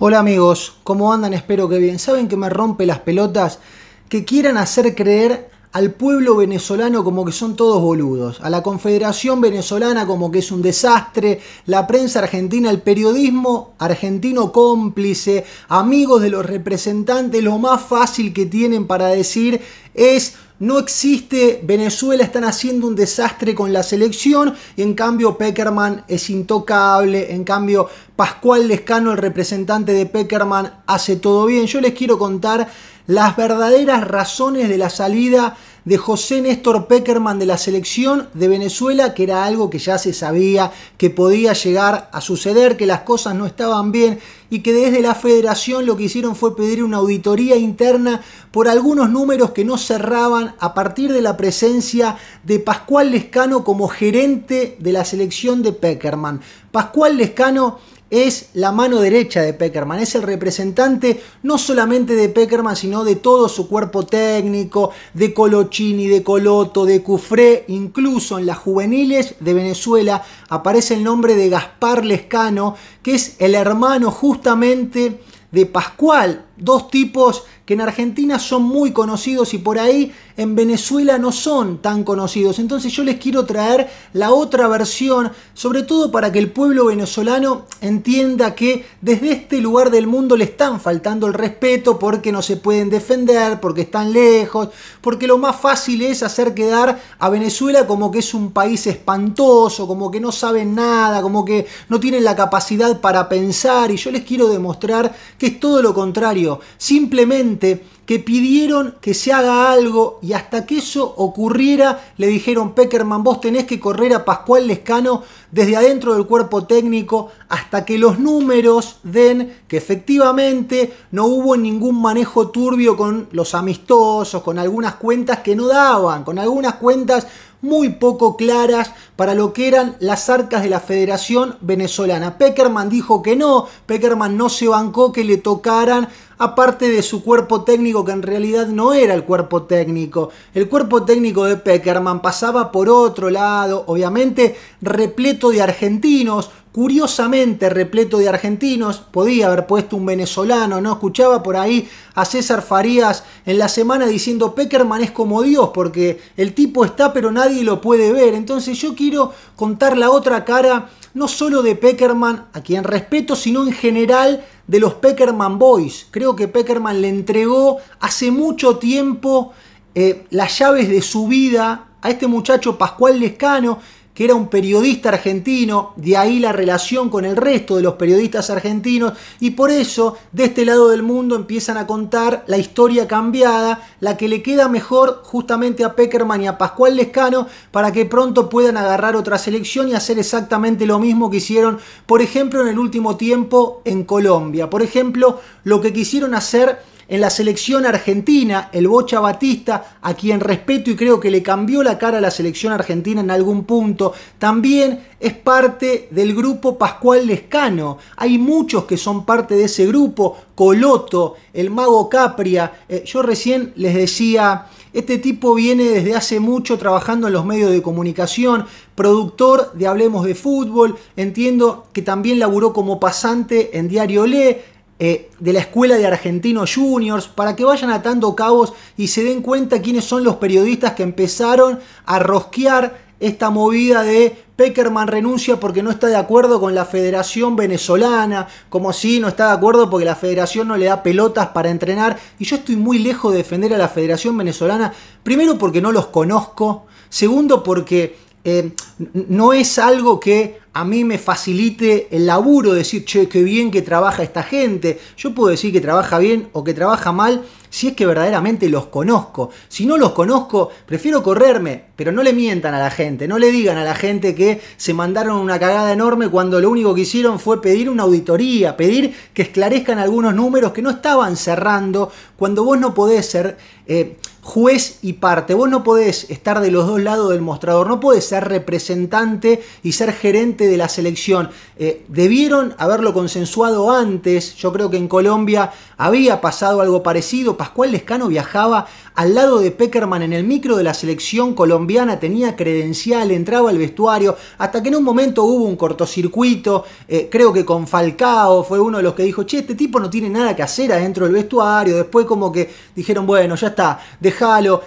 Hola amigos, ¿cómo andan? Espero que bien. ¿Saben que me rompe las pelotas? Que quieran hacer creer al pueblo venezolano como que son todos boludos, a la Confederación venezolana como que es un desastre, la prensa argentina, el periodismo argentino cómplice, amigos de los representantes, lo más fácil que tienen para decir es no existe, Venezuela están haciendo un desastre con la selección y en cambio Peckerman es intocable, en cambio Pascual Lescano, el representante de Peckerman, hace todo bien. Yo les quiero contar las verdaderas razones de la salida de José Néstor Peckerman de la selección de Venezuela, que era algo que ya se sabía que podía llegar a suceder, que las cosas no estaban bien y que desde la federación lo que hicieron fue pedir una auditoría interna por algunos números que no cerraban a partir de la presencia de Pascual Lescano como gerente de la selección de Peckerman. Pascual Lescano es la mano derecha de Peckerman, es el representante no solamente de Peckerman, sino de todo su cuerpo técnico, de Colochini, de Coloto, de Cufré, incluso en las juveniles de Venezuela aparece el nombre de Gaspar Lescano, que es el hermano justamente de Pascual Dos tipos que en Argentina son muy conocidos y por ahí en Venezuela no son tan conocidos. Entonces yo les quiero traer la otra versión, sobre todo para que el pueblo venezolano entienda que desde este lugar del mundo le están faltando el respeto porque no se pueden defender, porque están lejos, porque lo más fácil es hacer quedar a Venezuela como que es un país espantoso, como que no saben nada, como que no tienen la capacidad para pensar. Y yo les quiero demostrar que es todo lo contrario simplemente que pidieron que se haga algo y hasta que eso ocurriera le dijeron Peckerman, vos tenés que correr a Pascual Lescano desde adentro del cuerpo técnico hasta que los números den que efectivamente no hubo ningún manejo turbio con los amistosos, con algunas cuentas que no daban, con algunas cuentas muy poco claras para lo que eran las arcas de la Federación Venezolana. Peckerman dijo que no, Peckerman no se bancó que le tocaran aparte de su cuerpo técnico que en realidad no era el cuerpo técnico. El cuerpo técnico de Peckerman pasaba por otro lado, obviamente repleto de argentinos, curiosamente repleto de argentinos, podía haber puesto un venezolano, ¿no? Escuchaba por ahí a César Farías en la semana diciendo Peckerman es como Dios, porque el tipo está pero nadie lo puede ver. Entonces yo quiero contar la otra cara, no solo de Peckerman, a quien respeto, sino en general de los Peckerman Boys. Creo que Peckerman le entregó hace mucho tiempo eh, las llaves de su vida a este muchacho Pascual Lescano, que era un periodista argentino, de ahí la relación con el resto de los periodistas argentinos, y por eso de este lado del mundo empiezan a contar la historia cambiada, la que le queda mejor justamente a Peckerman y a Pascual Lescano, para que pronto puedan agarrar otra selección y hacer exactamente lo mismo que hicieron, por ejemplo, en el último tiempo en Colombia. Por ejemplo, lo que quisieron hacer en la selección argentina, el Bocha Batista, a quien respeto y creo que le cambió la cara a la selección argentina en algún punto, también es parte del grupo Pascual Lescano. Hay muchos que son parte de ese grupo. Coloto, el mago Capria. Eh, yo recién les decía, este tipo viene desde hace mucho trabajando en los medios de comunicación, productor de Hablemos de Fútbol. Entiendo que también laburó como pasante en Diario Le eh, de la Escuela de Argentinos Juniors, para que vayan atando cabos y se den cuenta quiénes son los periodistas que empezaron a rosquear esta movida de Peckerman renuncia porque no está de acuerdo con la Federación Venezolana, como si no está de acuerdo porque la Federación no le da pelotas para entrenar. Y yo estoy muy lejos de defender a la Federación Venezolana, primero porque no los conozco, segundo porque eh, no es algo que a mí me facilite el laburo, decir, che, qué bien que trabaja esta gente. Yo puedo decir que trabaja bien o que trabaja mal si es que verdaderamente los conozco. Si no los conozco, prefiero correrme, pero no le mientan a la gente, no le digan a la gente que se mandaron una cagada enorme cuando lo único que hicieron fue pedir una auditoría, pedir que esclarezcan algunos números que no estaban cerrando, cuando vos no podés ser... Eh, juez y parte. Vos no podés estar de los dos lados del mostrador, no podés ser representante y ser gerente de la selección. Eh, debieron haberlo consensuado antes. Yo creo que en Colombia había pasado algo parecido. Pascual Lescano viajaba al lado de Peckerman en el micro de la selección colombiana, tenía credencial, entraba al vestuario, hasta que en un momento hubo un cortocircuito, eh, creo que con Falcao fue uno de los que dijo, che, este tipo no tiene nada que hacer adentro del vestuario. Después como que dijeron, bueno, ya está,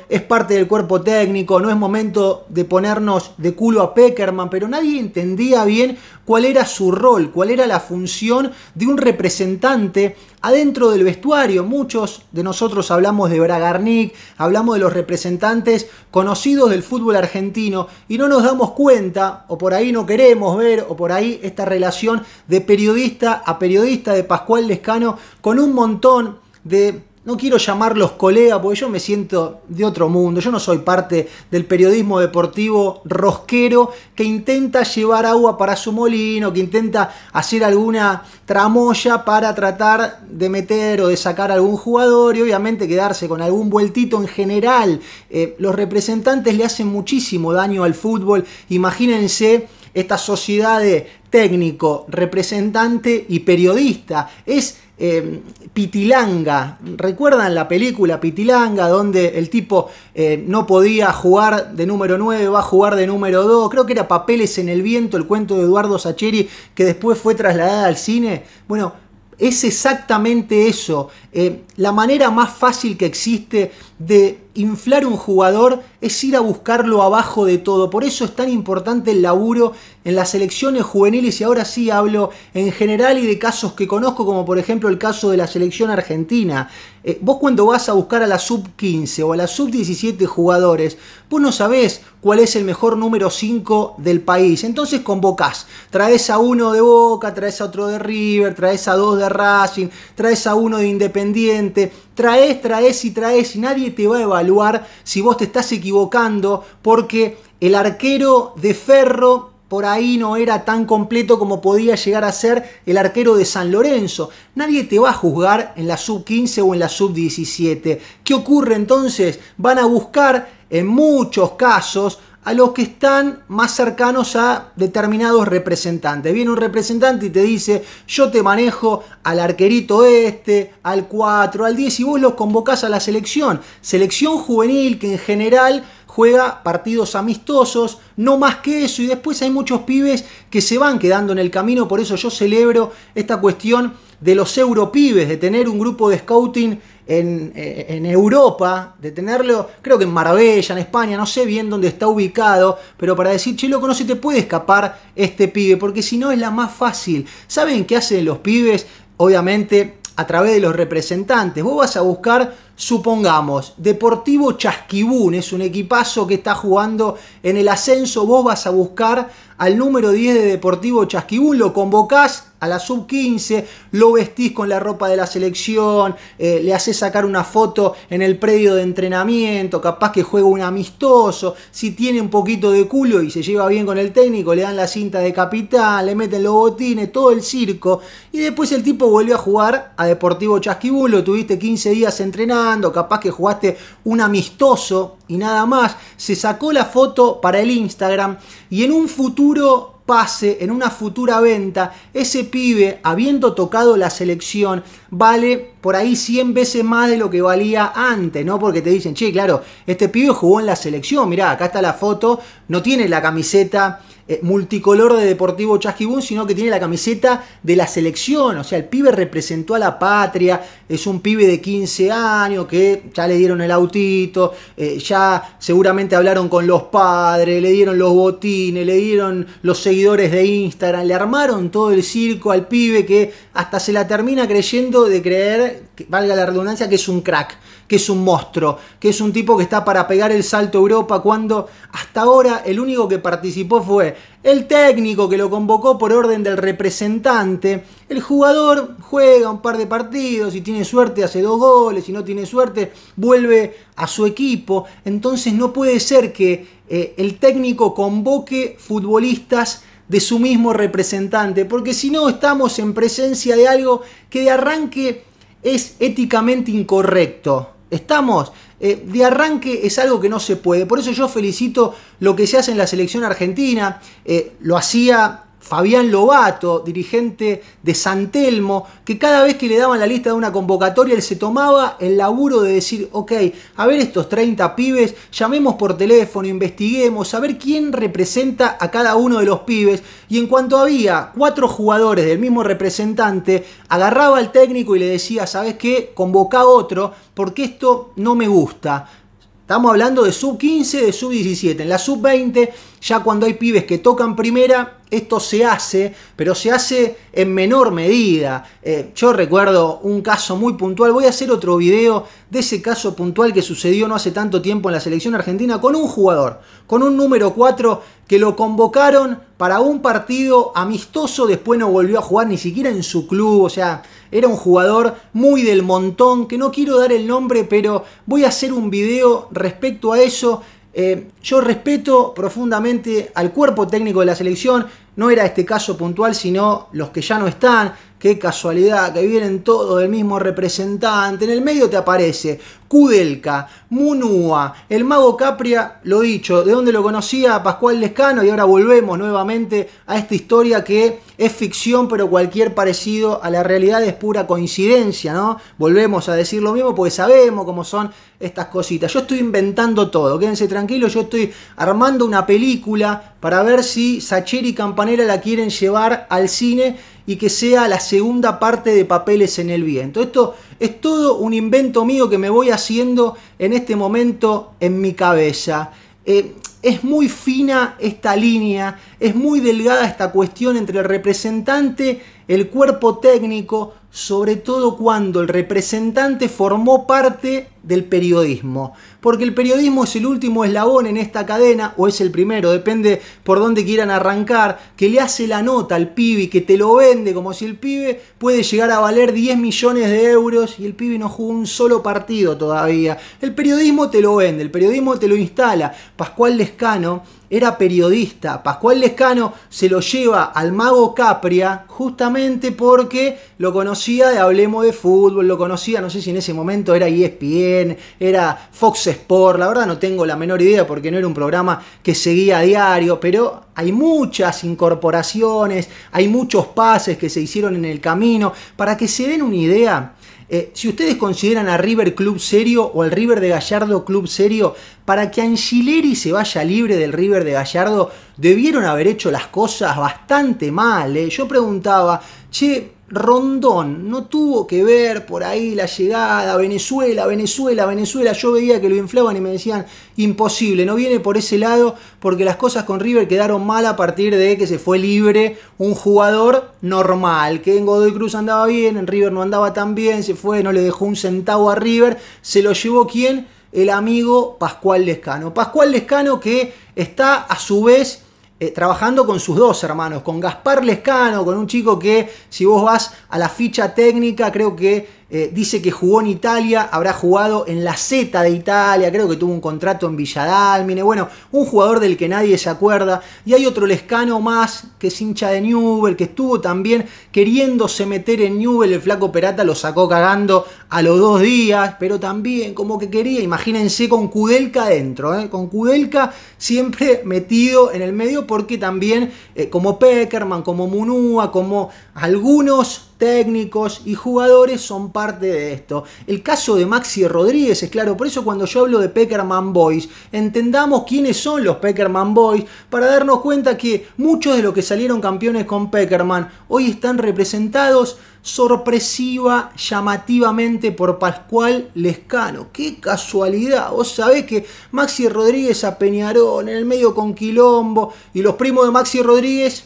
es parte del cuerpo técnico, no es momento de ponernos de culo a Peckerman, pero nadie entendía bien cuál era su rol, cuál era la función de un representante adentro del vestuario. Muchos de nosotros hablamos de Bragarnik, hablamos de los representantes conocidos del fútbol argentino y no nos damos cuenta, o por ahí no queremos ver, o por ahí esta relación de periodista a periodista de Pascual Lescano con un montón de no quiero llamarlos colegas porque yo me siento de otro mundo. Yo no soy parte del periodismo deportivo rosquero que intenta llevar agua para su molino, que intenta hacer alguna tramoya para tratar de meter o de sacar a algún jugador y obviamente quedarse con algún vueltito en general. Eh, los representantes le hacen muchísimo daño al fútbol. Imagínense esta sociedad de técnico, representante y periodista. Es Em, Pitilanga. ¿Recuerdan la película Pitilanga donde el tipo eh, no podía jugar de número 9, va a jugar de número 2? Creo que era Papeles en el Viento, el cuento de Eduardo Sacheri que después fue trasladada al cine. Bueno, es exactamente eso. Eh, la manera más fácil que existe de inflar un jugador es ir a buscarlo abajo de todo. Por eso es tan importante el laburo en las selecciones juveniles y ahora sí hablo en general y de casos que conozco, como por ejemplo el caso de la selección argentina. Eh, vos cuando vas a buscar a la sub 15 o a la sub 17 jugadores, vos no sabés cuál es el mejor número 5 del país. Entonces convocás, traes a uno de Boca, traes a otro de River, traes a dos de Racing, traes a uno de Independiente, traes, traes y traes y nadie te va a evaluar si vos te estás equivocando porque el arquero de Ferro por ahí no era tan completo como podía llegar a ser el arquero de San Lorenzo. Nadie te va a juzgar en la sub 15 o en la sub 17. ¿Qué ocurre entonces? Van a buscar en muchos casos a los que están más cercanos a determinados representantes. Viene un representante y te dice, yo te manejo al arquerito este, al 4, al 10, y vos los convocás a la selección. Selección juvenil que en general juega partidos amistosos, no más que eso, y después hay muchos pibes que se van quedando en el camino, por eso yo celebro esta cuestión de los europibes, de tener un grupo de scouting eh, en, Europa, de tenerlo, creo que en Marbella, en España, no sé bien dónde está ubicado, pero para decir, che, loco, no se te puede escapar este pibe, porque si no es la más fácil. ¿Saben qué hacen los pibes? Obviamente a través de los representantes. Vos vas a buscar Supongamos, Deportivo Chasquibún es un equipazo que está jugando en el ascenso. Vos vas a buscar al número 10 de Deportivo Chasquibún, lo convocás a la sub 15, lo vestís con la ropa de la selección, eh, le haces sacar una foto en el predio de entrenamiento, capaz que juega un amistoso, si tiene un poquito de culo y se lleva bien con el técnico, le dan la cinta de capitán, le meten los botines, todo el circo, y después el tipo vuelve a jugar a Deportivo Chasquibún, lo tuviste 15 días entrenando capaz que jugaste un amistoso y nada más. Se sacó la foto para el Instagram y en un futuro pase, en una futura venta, ese pibe, habiendo tocado la selección, vale por ahí 100 veces más de lo que valía antes, ¿no? Porque te dicen, che, claro, este pibe jugó en la selección, mirá, acá está la foto, no tiene la camiseta eh, multicolor de Deportivo Chasquibún, sino que tiene la camiseta de la selección, o sea, el pibe representó a la patria, es un pibe de 15 años que ya le dieron el autito, eh, ya seguramente hablaron con los padres, le dieron los botines, le dieron los seguidores de Instagram, le armaron todo el circo al pibe que hasta se la termina creyendo de creer valga la redundancia, que es un crack, que es un monstruo, que es un tipo que está para pegar el salto a Europa cuando hasta ahora el único que participó fue el técnico que lo convocó por orden del representante, el jugador juega un par de partidos, y tiene suerte hace dos goles, y no tiene suerte vuelve a su equipo, entonces no puede ser que eh, el técnico convoque futbolistas de su mismo representante, porque si no estamos en presencia de algo que de arranque es éticamente incorrecto. ¿Estamos? Eh, de arranque es algo que no se puede. Por eso yo felicito lo que se hace en la selección argentina. Eh, lo hacía Fabián Lobato, dirigente de San Telmo, que cada vez que le daban la lista de una convocatoria, él se tomaba el laburo de decir, ok, a ver estos 30 pibes, llamemos por teléfono, investiguemos, a ver quién representa a cada uno de los pibes. Y en cuanto había cuatro jugadores del mismo representante, agarraba al técnico y le decía, ¿sabes qué? Convoca a otro, porque esto no me gusta. Estamos hablando de sub 15, de sub 17. En la sub 20 ya cuando hay pibes que tocan primera, esto se hace, pero se hace en menor medida. Eh, yo recuerdo un caso muy puntual, voy a hacer otro video de ese caso puntual que sucedió no hace tanto tiempo en la selección argentina con un jugador, con un número 4 que lo convocaron para un partido amistoso, después no volvió a jugar ni siquiera en su club, o sea, era un jugador muy del montón, que no quiero dar el nombre, pero voy a hacer un video respecto a eso eh, yo respeto profundamente al cuerpo técnico de la selección, no era este caso puntual, sino los que ya no están. Qué casualidad, que vienen todos del mismo representante. En el medio te aparece Kudelka, Munua, el mago Capria, lo dicho, de dónde lo conocía Pascual Lescano, y ahora volvemos nuevamente a esta historia que es ficción, pero cualquier parecido a la realidad es pura coincidencia, ¿no? Volvemos a decir lo mismo porque sabemos cómo son estas cositas. Yo estoy inventando todo, quédense tranquilos, yo estoy armando una película para ver si Sacher y Campanera la quieren llevar al cine y que sea la segunda parte de Papeles en el Viento. Esto es todo un invento mío que me voy haciendo en este momento en mi cabeza. Eh, es muy fina esta línea, es muy delgada esta cuestión entre el representante, el cuerpo técnico, sobre todo cuando el representante formó parte del periodismo, porque el periodismo es el último eslabón en esta cadena, o es el primero, depende por dónde quieran arrancar, que le hace la nota al pibe, que te lo vende, como si el pibe puede llegar a valer 10 millones de euros y el pibe no jugó un solo partido todavía. El periodismo te lo vende, el periodismo te lo instala. Pascual Lescano era periodista. Pascual Lescano se lo lleva al mago Capria justamente porque lo conoce conocía de Hablemos de Fútbol, lo conocía, no sé si en ese momento era ESPN, era Fox Sport, la verdad no tengo la menor idea porque no era un programa que seguía a diario, pero hay muchas incorporaciones, hay muchos pases que se hicieron en el camino. Para que se den una idea, eh, si ustedes consideran a River Club serio o al River de Gallardo Club serio, para que Angileri se vaya libre del River de Gallardo, debieron haber hecho las cosas bastante mal. Eh. Yo preguntaba, che, Rondón no tuvo que ver por ahí la llegada, Venezuela, Venezuela, Venezuela. Yo veía que lo inflaban y me decían, imposible, no viene por ese lado porque las cosas con River quedaron mal a partir de que se fue libre un jugador normal, que en Godoy Cruz andaba bien, en River no andaba tan bien, se fue, no le dejó un centavo a River, se lo llevó quién? El amigo Pascual Lescano. Pascual Lescano que está a su vez eh, trabajando con sus dos hermanos, con Gaspar Lescano, con un chico que si vos vas a la ficha técnica, creo que eh, dice que jugó en Italia, habrá jugado en la Z de Italia, creo que tuvo un contrato en Villadalmine, bueno, un jugador del que nadie se acuerda. Y hay otro Lescano más, que es hincha de Newell, que estuvo también queriéndose meter en Newell, el flaco Perata lo sacó cagando a los dos días, pero también como que quería, imagínense con Kudelka dentro, ¿eh? con Kudelka siempre metido en el medio, porque también eh, como Peckerman, como Munúa, como algunos técnicos y jugadores son parte de esto. El caso de Maxi Rodríguez es claro, por eso cuando yo hablo de Peckerman Boys, entendamos quiénes son los Peckerman Boys para darnos cuenta que muchos de los que salieron campeones con Peckerman hoy están representados sorpresiva, llamativamente por Pascual Lescano. ¡Qué casualidad! Vos sabés que Maxi Rodríguez a Peñarón, en el medio con Quilombo, y los primos de Maxi Rodríguez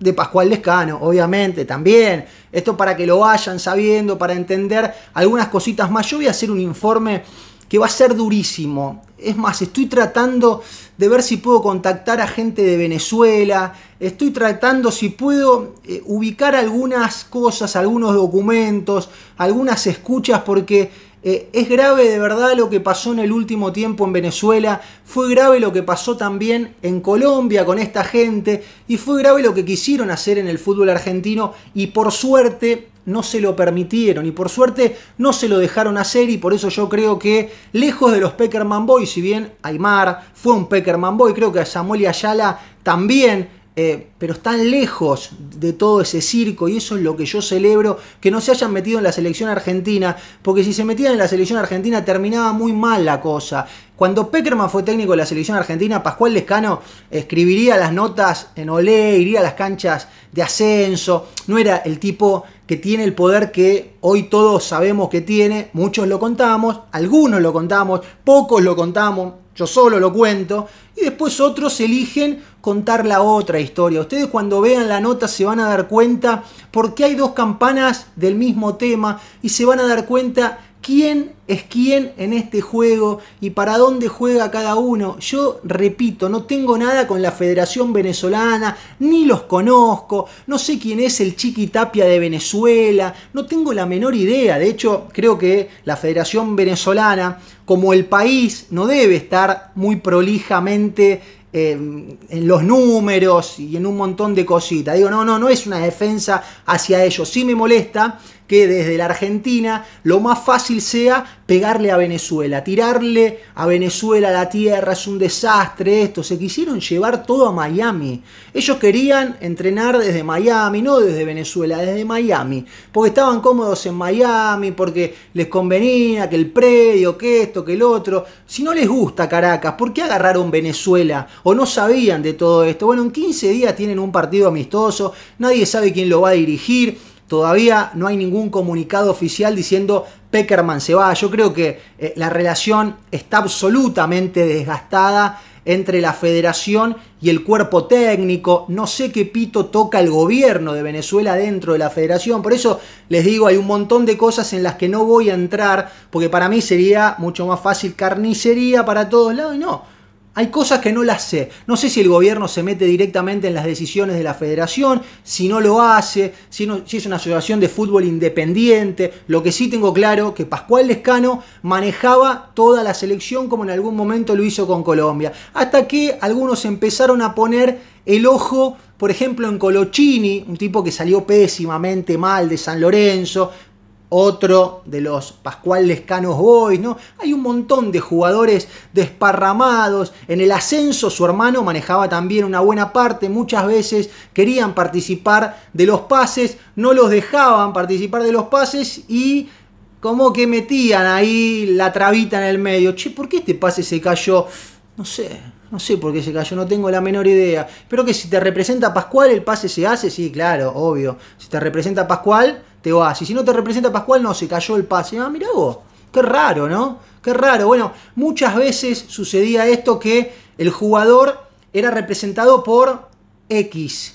de Pascual Lescano, obviamente, también. Esto para que lo vayan sabiendo, para entender algunas cositas más. Yo voy a hacer un informe que va a ser durísimo. Es más, estoy tratando de ver si puedo contactar a gente de Venezuela, estoy tratando si puedo eh, ubicar algunas cosas, algunos documentos, algunas escuchas, porque eh, es grave de verdad lo que pasó en el último tiempo en Venezuela, fue grave lo que pasó también en Colombia con esta gente y fue grave lo que quisieron hacer en el fútbol argentino y por suerte no se lo permitieron y por suerte no se lo dejaron hacer y por eso yo creo que lejos de los Peckerman Boys, si bien Aymar fue un Peckerman Boy, creo que Samuel Ayala también eh, pero están lejos de todo ese circo y eso es lo que yo celebro, que no se hayan metido en la selección argentina, porque si se metían en la selección argentina terminaba muy mal la cosa. Cuando Peckerman fue técnico de la selección argentina, Pascual Lescano escribiría las notas en Olé, iría a las canchas de ascenso, no era el tipo que tiene el poder que hoy todos sabemos que tiene, muchos lo contamos, algunos lo contamos, pocos lo contamos, yo solo lo cuento, y después otros eligen contar la otra historia. Ustedes cuando vean la nota se van a dar cuenta porque hay dos campanas del mismo tema y se van a dar cuenta quién es quién en este juego y para dónde juega cada uno. Yo repito, no tengo nada con la Federación Venezolana, ni los conozco, no sé quién es el Chiqui Tapia de Venezuela, no tengo la menor idea. De hecho, creo que la Federación Venezolana, como el país, no debe estar muy prolijamente en los números y en un montón de cositas. Digo, no, no, no es una defensa hacia ellos. Sí me molesta que desde la Argentina lo más fácil sea pegarle a Venezuela, tirarle a Venezuela la tierra, es un desastre esto, se quisieron llevar todo a Miami. Ellos querían entrenar desde Miami, no desde Venezuela, desde Miami, porque estaban cómodos en Miami, porque les convenía que el predio, que esto, que el otro. Si no les gusta Caracas, ¿por qué agarraron Venezuela? ¿O no sabían de todo esto? Bueno, en 15 días tienen un partido amistoso, nadie sabe quién lo va a dirigir Todavía no hay ningún comunicado oficial diciendo Peckerman se va. Yo creo que eh, la relación está absolutamente desgastada entre la federación y el cuerpo técnico. No sé qué pito toca el gobierno de Venezuela dentro de la federación. Por eso les digo, hay un montón de cosas en las que no voy a entrar, porque para mí sería mucho más fácil carnicería para todos lados y no hay cosas que no las sé. No sé si el gobierno se mete directamente en las decisiones de la federación, si no lo hace, si, es una asociación de fútbol independiente. Lo que sí tengo claro es que Pascual Lescano manejaba toda la selección como en algún momento lo hizo con Colombia. Hasta que algunos empezaron a poner el ojo, por ejemplo, en Colochini, un tipo que salió pésimamente mal de San Lorenzo, otro de los Pascual Lescanos Boys, ¿no? Hay un montón de jugadores desparramados. En el ascenso su hermano manejaba también una buena parte. Muchas veces querían participar de los pases, no los dejaban participar de los pases y como que metían ahí la trabita en el medio. Che, ¿por qué este pase se cayó? No sé, no sé por qué se cayó, no tengo la menor idea. Pero que si te representa Pascual, el pase se hace, sí, claro, obvio. Si te representa Pascual, te vas. Y si no te representa Pascual, no, se cayó el pase. Ah, mirá vos, qué raro, ¿no? Qué raro. Bueno, muchas veces sucedía esto que el jugador era representado por X.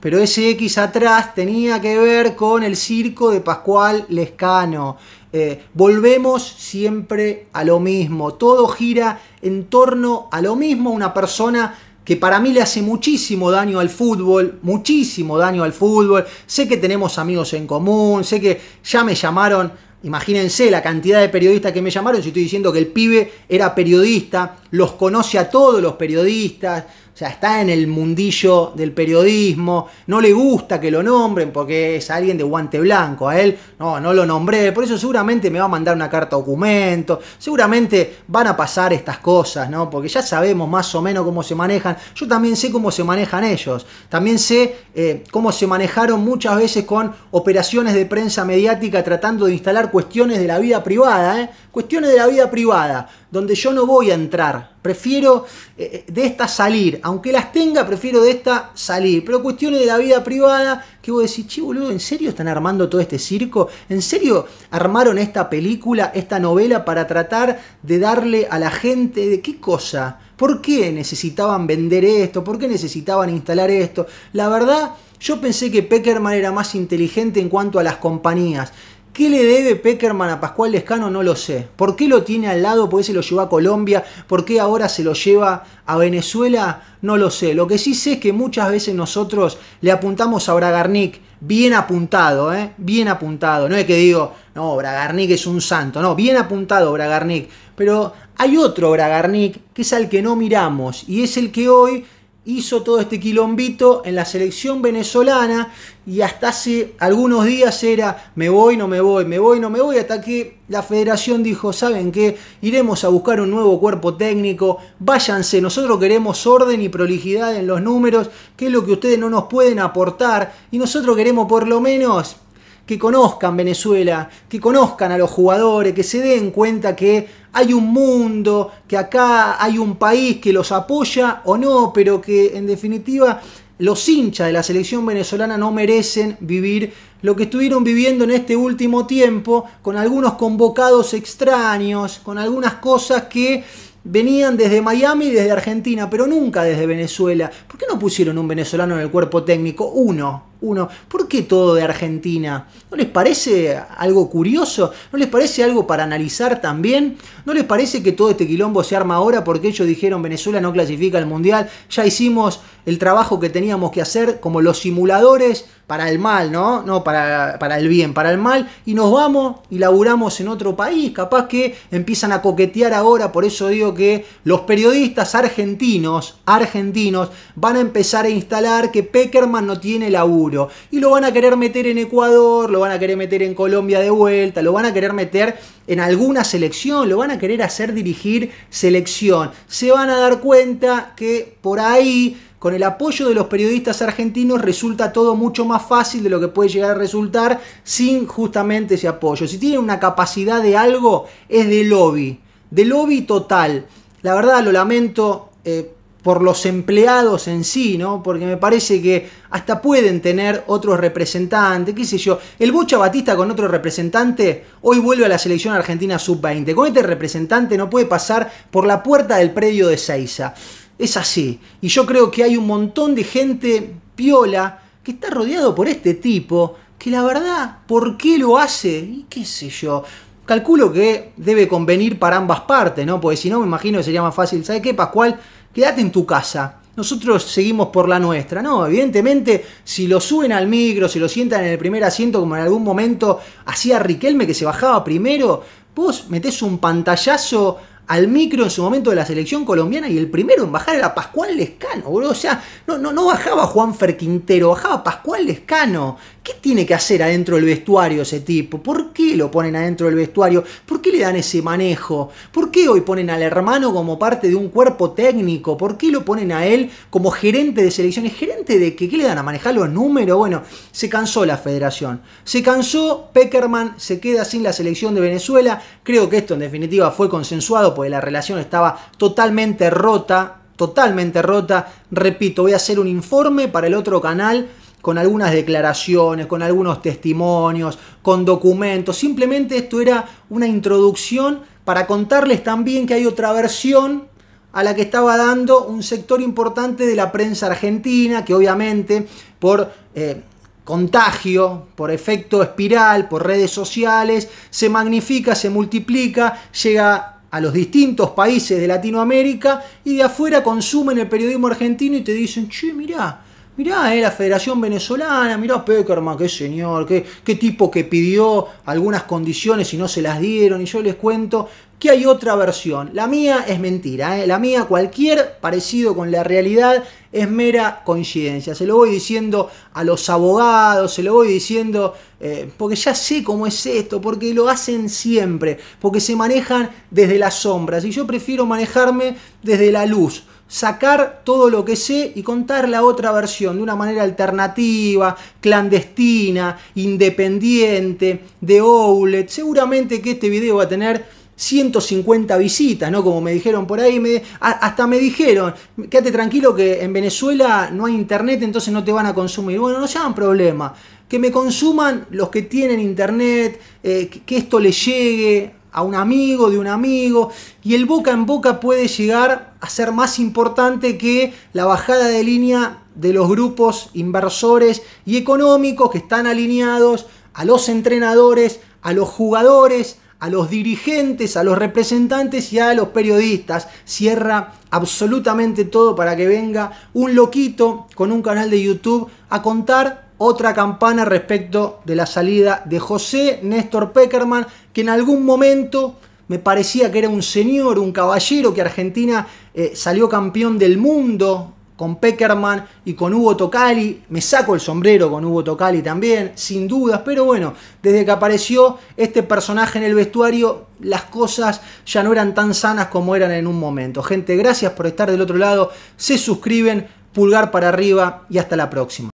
Pero ese X atrás tenía que ver con el circo de Pascual Lescano. Eh, volvemos siempre a lo mismo. Todo gira en torno a lo mismo. Una persona que para mí le hace muchísimo daño al fútbol, muchísimo daño al fútbol. Sé que tenemos amigos en común, sé que ya me llamaron, imagínense la cantidad de periodistas que me llamaron, si estoy diciendo que el pibe era periodista, los conoce a todos los periodistas, o sea, está en el mundillo del periodismo, no le gusta que lo nombren porque es alguien de guante blanco a él, no, no lo nombré, por eso seguramente me va a mandar una carta documento, seguramente van a pasar estas cosas, ¿no? Porque ya sabemos más o menos cómo se manejan, yo también sé cómo se manejan ellos, también sé eh, cómo se manejaron muchas veces con operaciones de prensa mediática tratando de instalar cuestiones de la vida privada, ¿eh? Cuestiones de la vida privada donde yo no voy a entrar. Prefiero eh, eh, de esta salir. Aunque las tenga, prefiero de esta salir. Pero cuestiones de la vida privada que vos decís, che, boludo, ¿en serio están armando todo este circo? ¿En serio armaron esta película, esta novela para tratar de darle a la gente de qué cosa? ¿Por qué necesitaban vender esto? ¿Por qué necesitaban instalar esto? La verdad, yo pensé que Peckerman era más inteligente en cuanto a las compañías. ¿Qué le debe Peckerman a Pascual Lescano? No lo sé. ¿Por qué lo tiene al lado? ¿Por qué se lo llevó a Colombia? ¿Por qué ahora se lo lleva a Venezuela? No lo sé. Lo que sí sé es que muchas veces nosotros le apuntamos a Bragarnik bien apuntado, ¿eh? Bien apuntado. No es que digo, no, Bragarnik es un santo. No, bien apuntado Bragarnik. Pero hay otro Bragarnik que es al que no miramos y es el que hoy hizo todo este quilombito en la selección venezolana y hasta hace algunos días era me voy, no me voy, me voy, no me voy, hasta que la federación dijo, ¿saben qué? Iremos a buscar un nuevo cuerpo técnico, váyanse, nosotros queremos orden y prolijidad en los números, que es lo que ustedes no nos pueden aportar y nosotros queremos por lo menos que conozcan Venezuela, que conozcan a los jugadores, que se den cuenta que hay un mundo, que acá hay un país que los apoya o no, pero que en definitiva los hinchas de la selección venezolana no merecen vivir lo que estuvieron viviendo en este último tiempo, con algunos convocados extraños, con algunas cosas que venían desde Miami y desde Argentina, pero nunca desde Venezuela. ¿Por qué no pusieron un venezolano en el cuerpo técnico? Uno uno. ¿Por qué todo de Argentina? ¿No les parece algo curioso? ¿No les parece algo para analizar también? ¿No les parece que todo este quilombo se arma ahora porque ellos dijeron Venezuela no clasifica al Mundial? Ya hicimos el trabajo que teníamos que hacer como los simuladores para el mal, ¿no? No para, para, el bien, para el mal. Y nos vamos y laburamos en otro país. Capaz que empiezan a coquetear ahora. Por eso digo que los periodistas argentinos, argentinos, van a empezar a instalar que Peckerman no tiene laburo y lo van a querer meter en Ecuador, lo van a querer meter en Colombia de vuelta, lo van a querer meter en alguna selección, lo van a querer hacer dirigir selección. Se van a dar cuenta que por ahí con el apoyo de los periodistas argentinos resulta todo mucho más fácil de lo que puede llegar a resultar sin justamente ese apoyo. Si tienen una capacidad de algo, es de lobby, de lobby total. La verdad, lo lamento. Eh, por los empleados en sí, ¿no? Porque me parece que hasta pueden tener otros representantes, qué sé yo. El Bocha Batista con otro representante hoy vuelve a la selección argentina sub-20. Con este representante no puede pasar por la puerta del predio de Seiza. Es así. Y yo creo que hay un montón de gente piola que está rodeado por este tipo, que la verdad, ¿por qué lo hace? Y qué sé yo. Calculo que debe convenir para ambas partes, ¿no? Porque si no, me imagino que sería más fácil. ¿Sabes qué, Pascual? Quédate en tu casa. Nosotros seguimos por la nuestra. No, evidentemente, si lo suben al micro, si lo sientan en el primer asiento, como en algún momento hacía Riquelme que se bajaba primero, vos metés un pantallazo al micro en su momento de la selección colombiana y el primero en bajar era Pascual Lescano, O sea, no, no, no bajaba Juan Ferquintero, bajaba Pascual Lescano. ¿Qué tiene que hacer adentro del vestuario ese tipo? ¿Por qué lo ponen adentro del vestuario? ¿Por qué le dan ese manejo? ¿Por qué hoy ponen al hermano como parte de un cuerpo técnico? ¿Por qué lo ponen a él como gerente de selecciones? ¿Gerente de qué? ¿Qué le dan a manejar los números? Bueno, se cansó la federación. Se cansó, Peckerman se queda sin la selección de Venezuela. Creo que esto en definitiva fue consensuado porque la relación estaba totalmente rota. Totalmente rota. Repito, voy a hacer un informe para el otro canal con algunas declaraciones, con algunos testimonios, con documentos. Simplemente esto era una introducción para contarles también que hay otra versión a la que estaba dando un sector importante de la prensa argentina, que obviamente por eh, contagio, por efecto espiral, por redes sociales, se magnifica, se multiplica, llega a los distintos países de Latinoamérica y de afuera consumen el periodismo argentino y te dicen, che, mirá, Mirá, eh, la Federación Venezolana, mirá Peckerman, qué señor, qué, qué tipo que pidió algunas condiciones y no se las dieron. Y yo les cuento que hay otra versión. La mía es mentira, eh. la mía cualquier parecido con la realidad es mera coincidencia. Se lo voy diciendo a los abogados, se lo voy diciendo, eh, porque ya sé cómo es esto, porque lo hacen siempre, porque se manejan desde las sombras y yo prefiero manejarme desde la luz sacar todo lo que sé y contar la otra versión de una manera alternativa, clandestina, independiente, de Oulet. Seguramente que este video va a tener 150 visitas, ¿no? Como me dijeron por ahí, me, hasta me dijeron, quédate tranquilo que en Venezuela no hay internet, entonces no te van a consumir. Bueno, no sean problema. Que me consuman los que tienen internet, eh, que esto les llegue a un amigo de un amigo, y el boca en boca puede llegar a ser más importante que la bajada de línea de los grupos inversores y económicos que están alineados a los entrenadores, a los jugadores, a los dirigentes, a los representantes y a los periodistas. Cierra absolutamente todo para que venga un loquito con un canal de YouTube a contar otra campana respecto de la salida de José Néstor Peckerman, que en algún momento me parecía que era un señor, un caballero, que Argentina eh, salió campeón del mundo con Peckerman y con Hugo Tocali. Me saco el sombrero con Hugo Tocali también, sin dudas, pero bueno, desde que apareció este personaje en el vestuario, las cosas ya no eran tan sanas como eran en un momento. Gente, gracias por estar del otro lado. Se suscriben, pulgar para arriba y hasta la próxima.